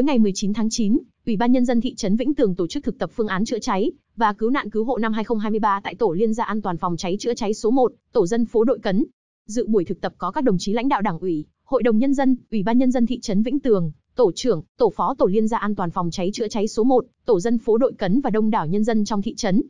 Tối ngày 19 tháng 9, Ủy ban nhân dân thị trấn Vĩnh Tường tổ chức thực tập phương án chữa cháy và cứu nạn cứu hộ năm 2023 tại tổ liên gia an toàn phòng cháy chữa cháy số 1, tổ dân phố Đội Cấn. Dự buổi thực tập có các đồng chí lãnh đạo Đảng ủy, Hội đồng nhân dân, Ủy ban nhân dân thị trấn Vĩnh Tường, tổ trưởng, tổ phó tổ liên gia an toàn phòng cháy chữa cháy số 1, tổ dân phố Đội Cấn và đông đảo nhân dân trong thị trấn.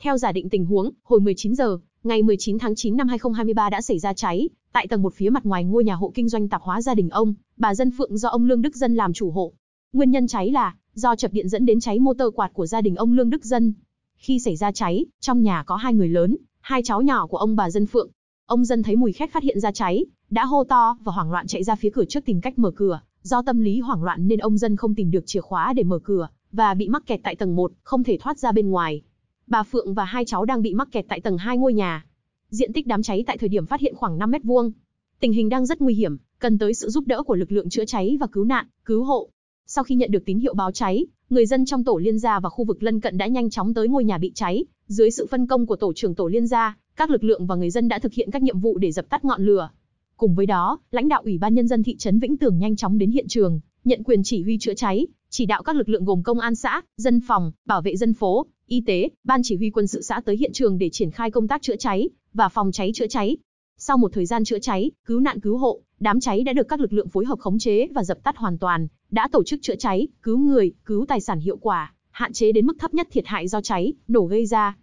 Theo giả định tình huống, hồi 19 giờ, ngày 19 tháng 9 năm 2023 đã xảy ra cháy tại tầng một phía mặt ngoài ngôi nhà hộ kinh doanh tạp hóa gia đình ông, bà Dân Phượng do ông Lương Đức Dân làm chủ hộ. Nguyên nhân cháy là do chập điện dẫn đến cháy motor quạt của gia đình ông Lương Đức Dân. Khi xảy ra cháy, trong nhà có hai người lớn, hai cháu nhỏ của ông bà Dân Phượng. Ông Dân thấy mùi khét phát hiện ra cháy, đã hô to và hoảng loạn chạy ra phía cửa trước tìm cách mở cửa. Do tâm lý hoảng loạn nên ông Dân không tìm được chìa khóa để mở cửa và bị mắc kẹt tại tầng 1, không thể thoát ra bên ngoài. Bà Phượng và hai cháu đang bị mắc kẹt tại tầng 2 ngôi nhà. Diện tích đám cháy tại thời điểm phát hiện khoảng 5 mét vuông. Tình hình đang rất nguy hiểm, cần tới sự giúp đỡ của lực lượng chữa cháy và cứu nạn, cứu hộ. Sau khi nhận được tín hiệu báo cháy, người dân trong tổ liên gia và khu vực lân cận đã nhanh chóng tới ngôi nhà bị cháy. Dưới sự phân công của tổ trưởng tổ liên gia, các lực lượng và người dân đã thực hiện các nhiệm vụ để dập tắt ngọn lửa. Cùng với đó, lãnh đạo ủy ban nhân dân thị trấn Vĩnh Tường nhanh chóng đến hiện trường, nhận quyền chỉ huy chữa cháy, chỉ đạo các lực lượng gồm công an xã, dân phòng, bảo vệ dân phố, y tế, ban chỉ huy quân sự xã tới hiện trường để triển khai công tác chữa cháy và phòng cháy chữa cháy. Sau một thời gian chữa cháy, cứu nạn cứu hộ, Đám cháy đã được các lực lượng phối hợp khống chế và dập tắt hoàn toàn, đã tổ chức chữa cháy, cứu người, cứu tài sản hiệu quả, hạn chế đến mức thấp nhất thiệt hại do cháy, nổ gây ra.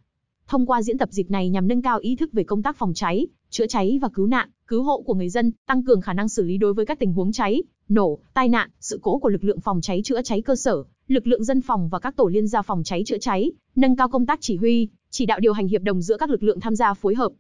Thông qua diễn tập dịp này nhằm nâng cao ý thức về công tác phòng cháy, chữa cháy và cứu nạn, cứu hộ của người dân, tăng cường khả năng xử lý đối với các tình huống cháy, nổ, tai nạn, sự cố của lực lượng phòng cháy chữa cháy cơ sở, lực lượng dân phòng và các tổ liên gia phòng cháy chữa cháy, nâng cao công tác chỉ huy, chỉ đạo điều hành hiệp đồng giữa các lực lượng tham gia phối hợp.